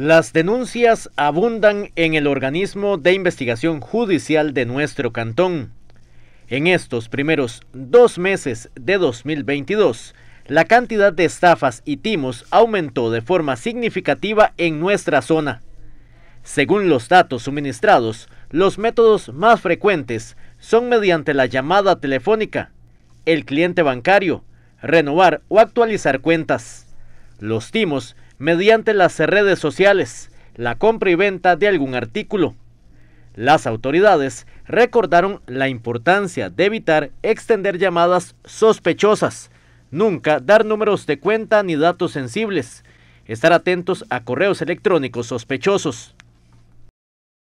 Las denuncias abundan en el organismo de investigación judicial de nuestro cantón. En estos primeros dos meses de 2022, la cantidad de estafas y timos aumentó de forma significativa en nuestra zona. Según los datos suministrados, los métodos más frecuentes son mediante la llamada telefónica, el cliente bancario, renovar o actualizar cuentas. Los timos mediante las redes sociales la compra y venta de algún artículo. Las autoridades recordaron la importancia de evitar extender llamadas sospechosas, nunca dar números de cuenta ni datos sensibles, estar atentos a correos electrónicos sospechosos,